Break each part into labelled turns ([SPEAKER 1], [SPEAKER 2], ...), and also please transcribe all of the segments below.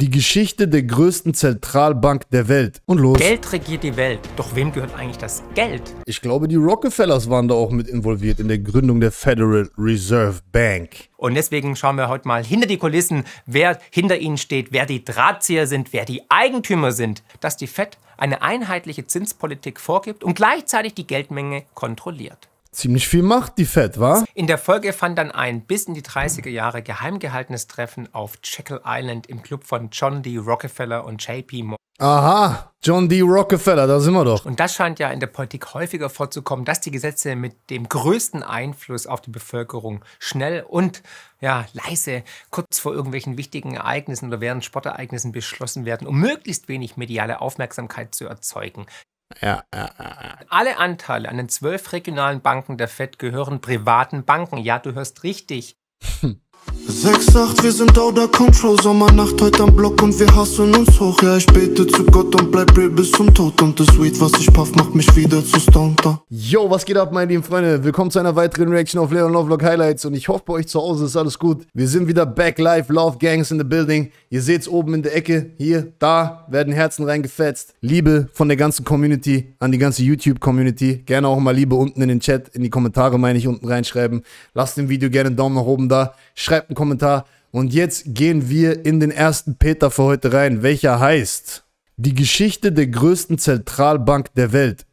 [SPEAKER 1] Die Geschichte der größten Zentralbank der Welt. Und los. Geld regiert
[SPEAKER 2] die Welt. Doch wem gehört eigentlich das Geld?
[SPEAKER 1] Ich glaube, die Rockefellers waren da auch mit involviert in der Gründung der Federal Reserve Bank. Und deswegen
[SPEAKER 2] schauen wir heute mal hinter die Kulissen, wer hinter ihnen steht, wer die Drahtzieher sind, wer die Eigentümer sind. Dass die Fed eine einheitliche Zinspolitik vorgibt und gleichzeitig die Geldmenge kontrolliert.
[SPEAKER 1] Ziemlich viel macht die Fed, wa?
[SPEAKER 2] In der Folge fand dann ein bis in die 30er Jahre geheim gehaltenes Treffen auf Jekyll Island im Club von John D. Rockefeller und J.P. Morgan.
[SPEAKER 1] Aha, John D. Rockefeller, da sind wir doch. Und das
[SPEAKER 2] scheint ja in der Politik häufiger vorzukommen, dass die Gesetze mit dem größten Einfluss auf die Bevölkerung schnell und ja, leise kurz vor irgendwelchen wichtigen Ereignissen oder während Sportereignissen beschlossen werden, um möglichst wenig mediale Aufmerksamkeit zu erzeugen. Ja, ja, ja. Alle Anteile an den zwölf regionalen Banken der FED gehören privaten Banken. Ja, du hörst richtig.
[SPEAKER 1] 6-8, wir sind out of Control Sommernacht heute am Block und wir hassen uns hoch Ja, ich bete zu Gott und bleib real bis zum Tod Und das Weed, was ich puff, macht mich wieder zu Stunter Yo, was geht ab, meine lieben Freunde? Willkommen zu einer weiteren Reaction auf Leon Love Vlog Highlights Und ich hoffe, bei euch zu Hause ist alles gut Wir sind wieder back live, Love Gangs in the building Ihr seht's oben in der Ecke, hier, da Werden Herzen reingefetzt Liebe von der ganzen Community an die ganze YouTube-Community Gerne auch mal Liebe unten in den Chat, in die Kommentare meine ich, unten reinschreiben Lasst dem Video gerne einen Daumen nach oben da Schreibt einen Kommentar. Und jetzt gehen wir in den ersten Peter für heute rein, welcher heißt Die Geschichte der größten Zentralbank der Welt.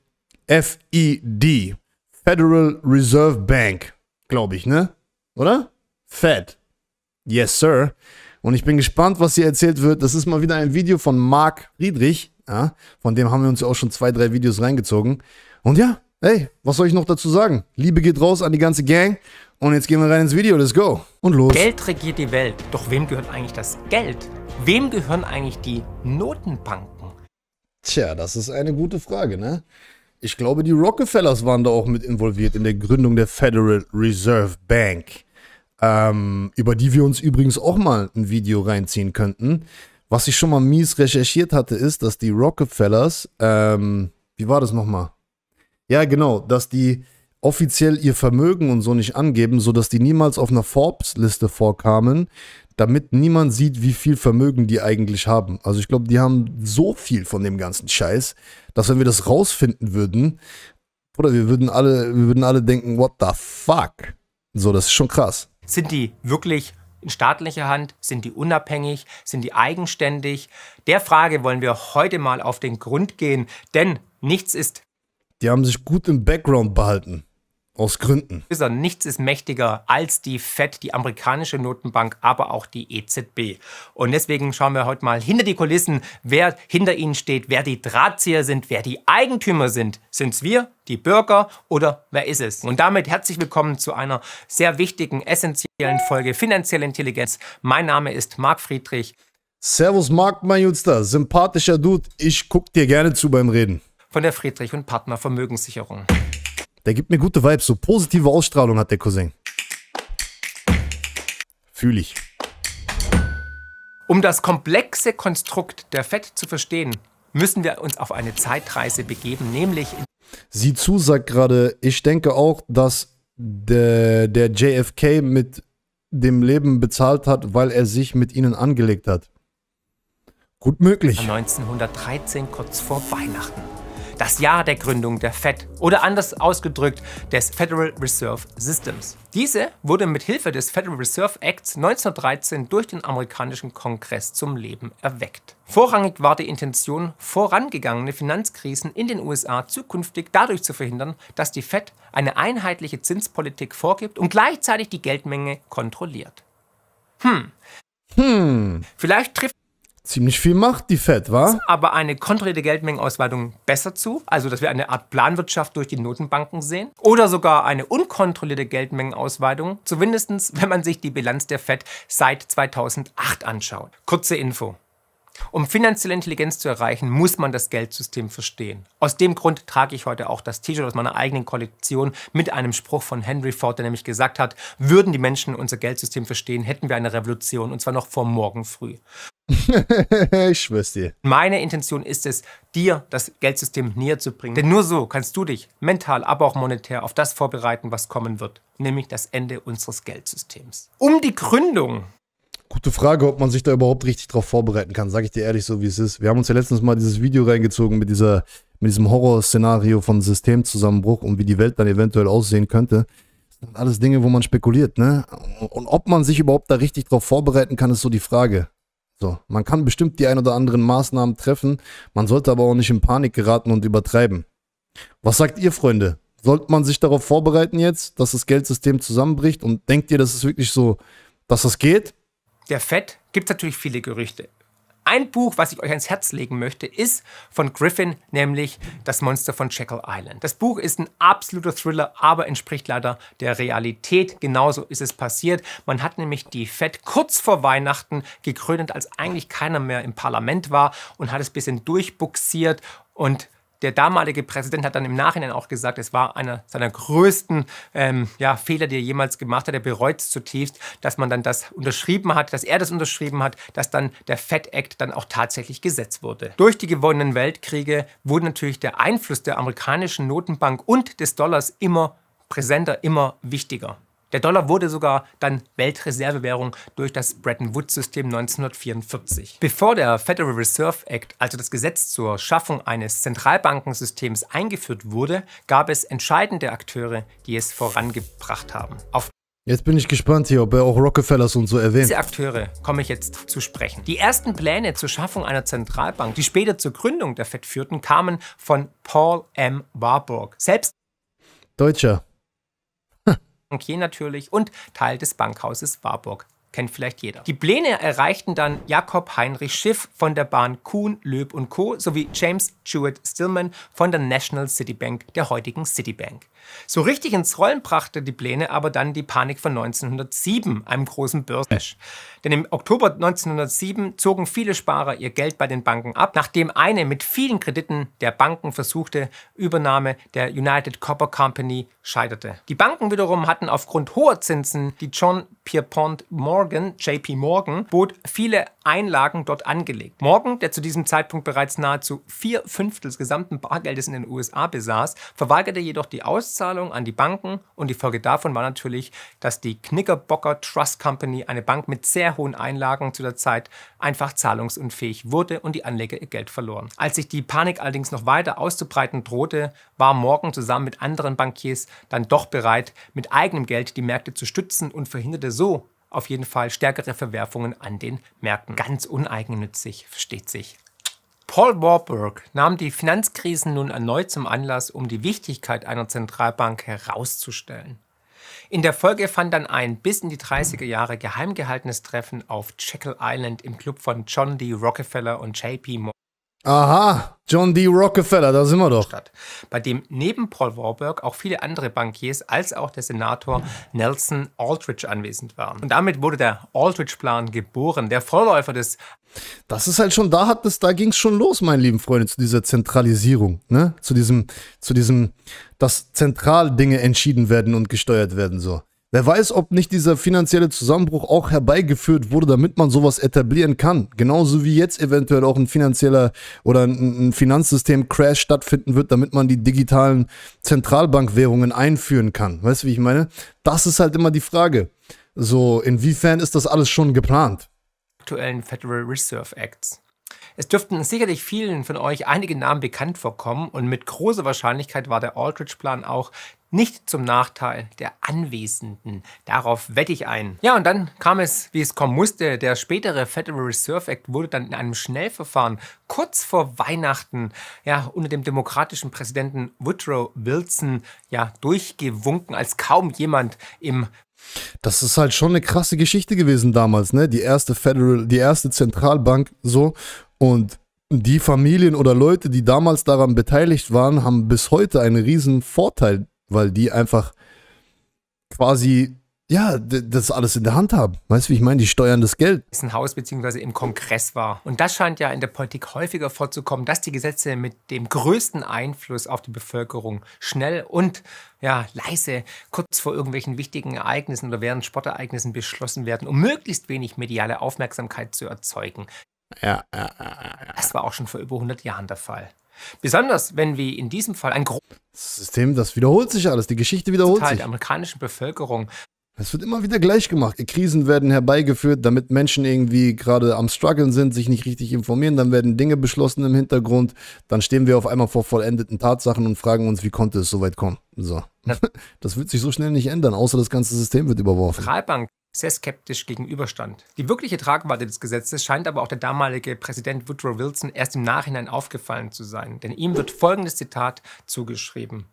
[SPEAKER 1] FED. Federal Reserve Bank, glaube ich, ne? Oder? Fed. Yes, sir. Und ich bin gespannt, was hier erzählt wird. Das ist mal wieder ein Video von Marc Friedrich. Ja? Von dem haben wir uns auch schon zwei, drei Videos reingezogen. Und ja, Hey, was soll ich noch dazu sagen? Liebe geht raus an die ganze Gang. Und jetzt gehen wir rein ins Video. Let's go. Und los. Geld
[SPEAKER 2] regiert die Welt. Doch wem gehört eigentlich das Geld? Wem gehören eigentlich die Notenbanken?
[SPEAKER 1] Tja, das ist eine gute Frage, ne? Ich glaube, die Rockefellers waren da auch mit involviert in der Gründung der Federal Reserve Bank. Ähm, über die wir uns übrigens auch mal ein Video reinziehen könnten. Was ich schon mal mies recherchiert hatte, ist, dass die Rockefellers, ähm, wie war das nochmal? Ja, genau, dass die offiziell ihr Vermögen und so nicht angeben, sodass die niemals auf einer Forbes-Liste vorkamen, damit niemand sieht, wie viel Vermögen die eigentlich haben. Also ich glaube, die haben so viel von dem ganzen Scheiß, dass wenn wir das rausfinden würden, oder wir würden alle, wir würden alle denken, what the fuck? So, das ist schon krass.
[SPEAKER 2] Sind die wirklich in staatlicher Hand? Sind die unabhängig? Sind die eigenständig? Der Frage wollen wir heute mal auf den Grund gehen, denn nichts ist
[SPEAKER 1] die haben sich gut im Background behalten. Aus Gründen.
[SPEAKER 2] Nichts ist mächtiger als die FED, die amerikanische Notenbank, aber auch die EZB. Und deswegen schauen wir heute mal hinter die Kulissen, wer hinter ihnen steht, wer die Drahtzieher sind, wer die Eigentümer sind. Sind es wir, die Bürger oder wer ist es? Und damit herzlich willkommen zu einer sehr wichtigen, essentiellen Folge Finanzielle Intelligenz. Mein Name ist Marc Friedrich.
[SPEAKER 1] Servus Marc, mein Jutster, sympathischer Dude. Ich gucke dir gerne zu beim Reden
[SPEAKER 2] von der Friedrich und Partner Vermögenssicherung.
[SPEAKER 1] Der gibt mir gute Vibes, so positive Ausstrahlung hat der Cousin. Fühle ich.
[SPEAKER 2] Um das komplexe Konstrukt der Fett zu verstehen, müssen wir uns auf eine Zeitreise begeben, nämlich
[SPEAKER 1] Sie zu sagt gerade, ich denke auch, dass der, der JFK mit dem Leben bezahlt hat, weil er sich mit ihnen angelegt hat. Gut möglich.
[SPEAKER 2] 1913, kurz vor Weihnachten das Jahr der Gründung der Fed oder anders ausgedrückt des Federal Reserve Systems. Diese wurde mit Hilfe des Federal Reserve Acts 1913 durch den amerikanischen Kongress zum Leben erweckt. Vorrangig war die Intention, vorangegangene Finanzkrisen in den USA zukünftig dadurch zu verhindern, dass die Fed eine einheitliche Zinspolitik vorgibt und gleichzeitig die Geldmenge kontrolliert. Hm.
[SPEAKER 1] Hm. Vielleicht trifft Ziemlich viel macht die FED, wa?
[SPEAKER 2] Aber eine kontrollierte Geldmengenausweitung besser zu, also dass wir eine Art Planwirtschaft durch die Notenbanken sehen. Oder sogar eine unkontrollierte Geldmengenausweitung, zumindest wenn man sich die Bilanz der FED seit 2008 anschaut. Kurze Info. Um finanzielle Intelligenz zu erreichen, muss man das Geldsystem verstehen. Aus dem Grund trage ich heute auch das T-Shirt aus meiner eigenen Kollektion mit einem Spruch von Henry Ford, der nämlich gesagt hat, würden die Menschen unser Geldsystem verstehen, hätten wir eine Revolution und zwar noch vor morgen früh.
[SPEAKER 1] ich schwör's dir.
[SPEAKER 2] Meine Intention ist es, dir das Geldsystem näher zu bringen. Denn nur so kannst du dich mental, aber auch monetär auf das vorbereiten, was kommen wird, nämlich das Ende unseres Geldsystems. Um die Gründung
[SPEAKER 1] Gute Frage, ob man sich da überhaupt richtig drauf vorbereiten kann, sage ich dir ehrlich so, wie es ist. Wir haben uns ja letztens mal dieses Video reingezogen mit, dieser, mit diesem Horrorszenario von Systemzusammenbruch und wie die Welt dann eventuell aussehen könnte. Das sind alles Dinge, wo man spekuliert, ne? Und ob man sich überhaupt da richtig drauf vorbereiten kann, ist so die Frage. So, man kann bestimmt die ein oder anderen Maßnahmen treffen, man sollte aber auch nicht in Panik geraten und übertreiben. Was sagt ihr, Freunde? Sollte man sich darauf vorbereiten jetzt, dass das Geldsystem zusammenbricht und denkt ihr, das ist wirklich so, dass das geht?
[SPEAKER 2] der Fed gibt es natürlich viele Gerüchte. Ein Buch, was ich euch ans Herz legen möchte, ist von Griffin, nämlich Das Monster von Jekyll Island. Das Buch ist ein absoluter Thriller, aber entspricht leider der Realität. Genauso ist es passiert. Man hat nämlich die Fed kurz vor Weihnachten gekrönt, als eigentlich keiner mehr im Parlament war und hat es ein bisschen durchbuxiert und der damalige Präsident hat dann im Nachhinein auch gesagt, es war einer seiner größten ähm, ja, Fehler, die er jemals gemacht hat. Er bereut es zutiefst, dass man dann das unterschrieben hat, dass er das unterschrieben hat, dass dann der Fed Act dann auch tatsächlich gesetzt wurde. Durch die gewonnenen Weltkriege wurde natürlich der Einfluss der amerikanischen Notenbank und des Dollars immer präsenter, immer wichtiger. Der Dollar wurde sogar dann Weltreservewährung durch das Bretton Woods-System 1944. Bevor der Federal Reserve Act, also das Gesetz zur Schaffung eines Zentralbankensystems, eingeführt wurde, gab es entscheidende Akteure, die es vorangebracht haben. Auf
[SPEAKER 1] Jetzt bin ich gespannt hier, ob er auch Rockefellers und so erwähnt. Diese
[SPEAKER 2] Akteure komme ich jetzt zu sprechen. Die ersten Pläne zur Schaffung einer Zentralbank, die später zur Gründung der FED führten, kamen von Paul M. Warburg, selbst Deutscher. Bankier natürlich und Teil des Bankhauses Warburg kennt vielleicht jeder. Die Pläne erreichten dann Jakob Heinrich Schiff von der Bahn Kuhn, Löb und Co. sowie James Jewett Stillman von der National City Bank, der heutigen Citibank. So richtig ins Rollen brachte die Pläne aber dann die Panik von 1907, einem großen Börsenrash. Denn im Oktober 1907 zogen viele Sparer ihr Geld bei den Banken ab, nachdem eine mit vielen Krediten der Banken versuchte Übernahme der United Copper Company scheiterte. Die Banken wiederum hatten aufgrund hoher Zinsen, die John Pierpont Morgan, JP Morgan, bot viele Einlagen dort angelegt. Morgan, der zu diesem Zeitpunkt bereits nahezu vier Fünftel des gesamten Bargeldes in den USA besaß, verweigerte jedoch die Aussicht, Zinszahlungen an die Banken und die Folge davon war natürlich, dass die Knickerbocker Trust Company, eine Bank mit sehr hohen Einlagen zu der Zeit, einfach zahlungsunfähig wurde und die Anleger ihr Geld verloren. Als sich die Panik allerdings noch weiter auszubreiten drohte, war Morgan zusammen mit anderen Bankiers dann doch bereit, mit eigenem Geld die Märkte zu stützen und verhinderte so auf jeden Fall stärkere Verwerfungen an den Märkten. Ganz uneigennützig, versteht sich. Paul Warburg nahm die Finanzkrisen nun erneut zum Anlass, um die Wichtigkeit einer Zentralbank herauszustellen. In der Folge fand dann ein bis in die 30er Jahre geheim gehaltenes Treffen auf Jekyll Island im Club von John D. Rockefeller und J.P. Morgan
[SPEAKER 1] Aha, John D. Rockefeller, da sind wir doch. Statt, bei dem
[SPEAKER 2] neben Paul Warburg auch viele andere Bankiers als auch der Senator Nelson Aldrich anwesend waren. Und damit wurde der Aldrich-Plan geboren, der Vorläufer des.
[SPEAKER 1] Das ist halt schon, da hat es, da ging es schon los, meine lieben Freunde, zu dieser Zentralisierung, ne? Zu diesem, zu diesem, dass zentral Dinge entschieden werden und gesteuert werden so. Wer weiß, ob nicht dieser finanzielle Zusammenbruch auch herbeigeführt wurde, damit man sowas etablieren kann. Genauso wie jetzt eventuell auch ein finanzieller oder ein, Finanzsystem-Crash stattfinden wird, damit man die digitalen Zentralbankwährungen einführen kann. Weißt du, wie ich meine? Das ist halt immer die Frage. So, inwiefern ist das alles schon geplant?
[SPEAKER 2] Aktuellen Federal Reserve Acts. Es dürften sicherlich vielen von euch einige Namen bekannt vorkommen und mit großer Wahrscheinlichkeit war der Aldrich-Plan auch nicht zum Nachteil der Anwesenden. Darauf wette ich ein. Ja, und dann kam es, wie es kommen musste. Der spätere Federal Reserve Act wurde dann in einem Schnellverfahren kurz vor Weihnachten ja, unter dem demokratischen Präsidenten Woodrow Wilson ja, durchgewunken, als kaum jemand im
[SPEAKER 1] das ist halt schon eine krasse Geschichte gewesen damals, ne? Die erste Federal, die erste Zentralbank so und die Familien oder Leute, die damals daran beteiligt waren, haben bis heute einen riesen Vorteil, weil die einfach quasi ja, das alles in der Hand haben. Weißt du, wie ich meine? Die steuern das Geld. Das
[SPEAKER 2] Ist ein Haus bzw. im Kongress war. Und das scheint ja in der Politik häufiger vorzukommen, dass die Gesetze mit dem größten Einfluss auf die Bevölkerung schnell und ja, leise, kurz vor irgendwelchen wichtigen Ereignissen oder während Sportereignissen beschlossen werden, um möglichst wenig mediale Aufmerksamkeit zu erzeugen. Ja, ja, ja, ja. Das war auch schon vor über 100 Jahren der Fall. Besonders, wenn wir in diesem Fall ein großes
[SPEAKER 1] System, das wiederholt sich alles, die Geschichte wiederholt Teil sich. der
[SPEAKER 2] amerikanischen Bevölkerung.
[SPEAKER 1] Es wird immer wieder gleich gemacht. Krisen werden herbeigeführt, damit Menschen irgendwie gerade am struggeln sind, sich nicht richtig informieren, dann werden Dinge beschlossen im Hintergrund, dann stehen wir auf einmal vor vollendeten Tatsachen und fragen uns, wie konnte es so weit kommen? So. Das wird sich so schnell nicht ändern, außer das ganze System wird überworfen.
[SPEAKER 2] Zentralbank sehr skeptisch gegenüberstand. Die wirkliche Tragweite des Gesetzes scheint aber auch der damalige Präsident Woodrow Wilson erst im Nachhinein aufgefallen zu sein, denn ihm wird folgendes Zitat zugeschrieben.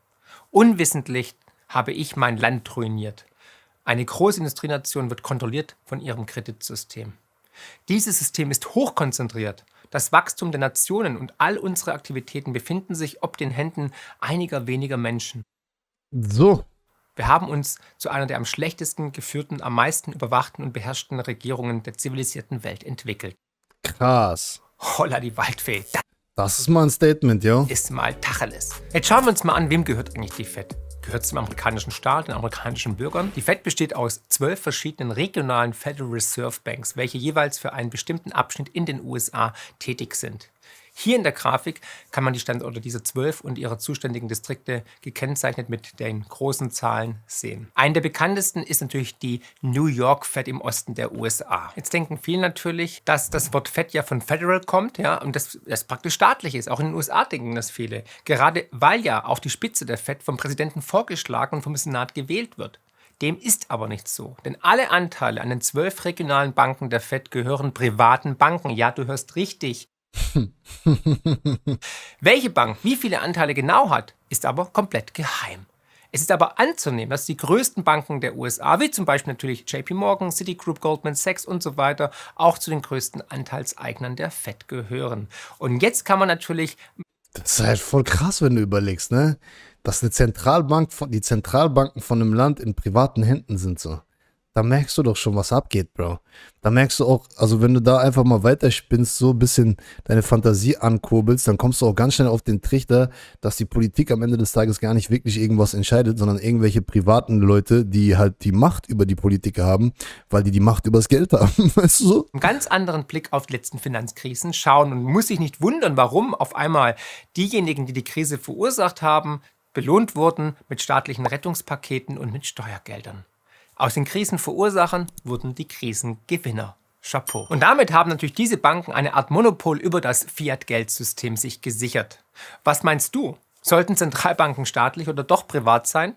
[SPEAKER 2] Unwissentlich habe ich mein Land ruiniert. Eine große Industrienation wird kontrolliert von ihrem Kreditsystem. Dieses System ist hochkonzentriert. Das Wachstum der Nationen und all unsere Aktivitäten befinden sich ob den Händen einiger weniger Menschen. So, wir haben uns zu einer der am schlechtesten geführten, am meisten überwachten und beherrschten Regierungen der zivilisierten Welt entwickelt.
[SPEAKER 1] Krass.
[SPEAKER 2] Holla die Waldfee. Das,
[SPEAKER 1] das ist mal ein Statement, ja. Ist
[SPEAKER 2] mal Tacheles. Jetzt schauen wir uns mal an, wem gehört eigentlich die FED? Gehört zum amerikanischen Staat, den amerikanischen Bürgern? Die FED besteht aus zwölf verschiedenen regionalen Federal Reserve Banks, welche jeweils für einen bestimmten Abschnitt in den USA tätig sind. Hier in der Grafik kann man die Standorte dieser zwölf und ihrer zuständigen Distrikte gekennzeichnet mit den großen Zahlen sehen. Einen der bekanntesten ist natürlich die New York Fed im Osten der USA. Jetzt denken viele natürlich, dass das Wort Fed ja von Federal kommt ja, und das, das praktisch staatlich ist. Auch in den USA denken das viele. Gerade weil ja auch die Spitze der Fed vom Präsidenten vorgeschlagen und vom Senat gewählt wird. Dem ist aber nicht so. Denn alle Anteile an den zwölf regionalen Banken der FED gehören privaten Banken. Ja, du hörst richtig. Welche Bank wie viele Anteile genau hat, ist aber komplett geheim. Es ist aber anzunehmen, dass die größten Banken der USA, wie zum Beispiel natürlich JP Morgan, Citigroup, Goldman Sachs und so weiter, auch zu den größten Anteilseignern der Fed gehören. Und jetzt kann man natürlich.
[SPEAKER 1] Das ist halt voll krass, wenn du überlegst, ne? Dass eine Zentralbank, die Zentralbanken von einem Land in privaten Händen sind so da merkst du doch schon, was abgeht, Bro. Da merkst du auch, also wenn du da einfach mal weiterspinnst, so ein bisschen deine Fantasie ankurbelst, dann kommst du auch ganz schnell auf den Trichter, dass die Politik am Ende des Tages gar nicht wirklich irgendwas entscheidet, sondern irgendwelche privaten Leute, die halt die Macht über die Politik haben, weil die die Macht übers Geld haben, weißt du so?
[SPEAKER 2] Einen ganz anderen Blick auf die letzten Finanzkrisen schauen und muss sich nicht wundern, warum auf einmal diejenigen, die die Krise verursacht haben, belohnt wurden mit staatlichen Rettungspaketen und mit Steuergeldern. Aus den Krisenverursachern wurden die Krisengewinner. Chapeau. Und damit haben natürlich diese Banken eine Art Monopol über das Fiat-Geldsystem sich gesichert. Was meinst du? Sollten Zentralbanken staatlich oder doch privat sein?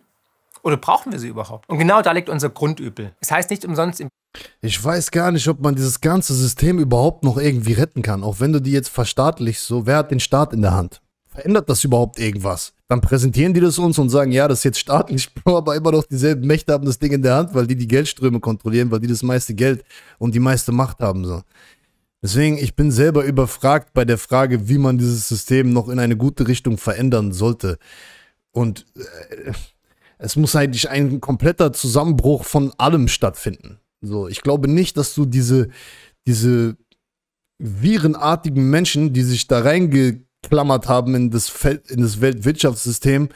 [SPEAKER 2] Oder brauchen wir sie überhaupt? Und genau da liegt unser Grundübel. Es heißt nicht umsonst im
[SPEAKER 1] ich weiß gar nicht, ob man dieses ganze System überhaupt noch irgendwie retten kann, auch wenn du die jetzt verstaatlichst, so wer hat den Staat in der Hand? Verändert das überhaupt irgendwas? dann präsentieren die das uns und sagen, ja, das ist jetzt staatlich, aber immer noch dieselben Mächte haben das Ding in der Hand, weil die die Geldströme kontrollieren, weil die das meiste Geld und die meiste Macht haben. So. Deswegen, ich bin selber überfragt bei der Frage, wie man dieses System noch in eine gute Richtung verändern sollte. Und äh, es muss eigentlich ein kompletter Zusammenbruch von allem stattfinden. So, ich glaube nicht, dass du diese, diese virenartigen Menschen, die sich da reinge geklammert haben in das, Fel in das Weltwirtschaftssystem,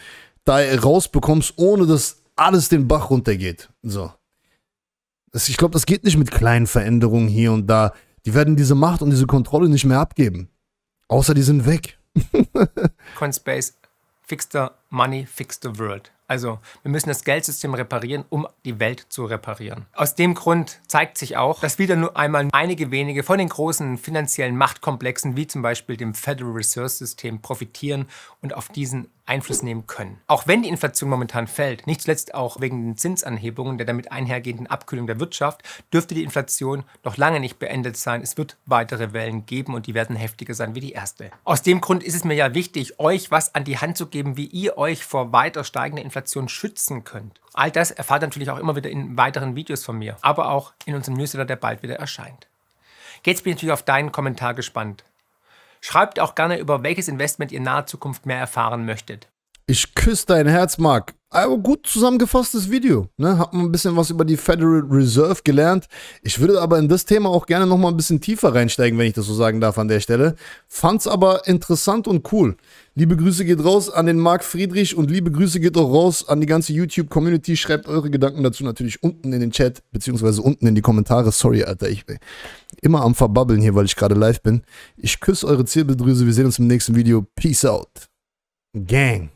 [SPEAKER 1] da rausbekommst, ohne dass alles den Bach runtergeht. So. Das, ich glaube, das geht nicht mit kleinen Veränderungen hier und da. Die werden diese Macht und diese Kontrolle nicht mehr abgeben. Außer die sind weg.
[SPEAKER 2] Coinspace, fix the money, fix the world. Also wir müssen das Geldsystem reparieren, um die Welt zu reparieren. Aus dem Grund zeigt sich auch, dass wieder nur einmal einige wenige von den großen finanziellen Machtkomplexen wie zum Beispiel dem Federal Reserve System profitieren und auf diesen Einfluss nehmen können. Auch wenn die Inflation momentan fällt, nicht zuletzt auch wegen den Zinsanhebungen der damit einhergehenden Abkühlung der Wirtschaft, dürfte die Inflation noch lange nicht beendet sein. Es wird weitere Wellen geben und die werden heftiger sein wie die erste. Aus dem Grund ist es mir ja wichtig, euch was an die Hand zu geben, wie ihr euch vor weiter steigender Inflation Inflation schützen könnt. All das erfahrt ihr natürlich auch immer wieder in weiteren Videos von mir, aber auch in unserem Newsletter, der bald wieder erscheint. Jetzt bin ich natürlich auf deinen Kommentar gespannt. Schreibt auch gerne, über welches Investment ihr in naher Zukunft mehr erfahren möchtet.
[SPEAKER 1] Ich küsse dein Herz, Mark. Aber ah, gut zusammengefasstes Video. Ne? Hat man ein bisschen was über die Federal Reserve gelernt. Ich würde aber in das Thema auch gerne nochmal ein bisschen tiefer reinsteigen, wenn ich das so sagen darf an der Stelle. Fand's aber interessant und cool. Liebe Grüße geht raus an den Marc Friedrich und liebe Grüße geht auch raus an die ganze YouTube-Community. Schreibt eure Gedanken dazu natürlich unten in den Chat, beziehungsweise unten in die Kommentare. Sorry, Alter, ich bin immer am Verbabbeln hier, weil ich gerade live bin. Ich küsse eure Zirbeldrüse. Wir sehen uns im nächsten Video. Peace out. Gang.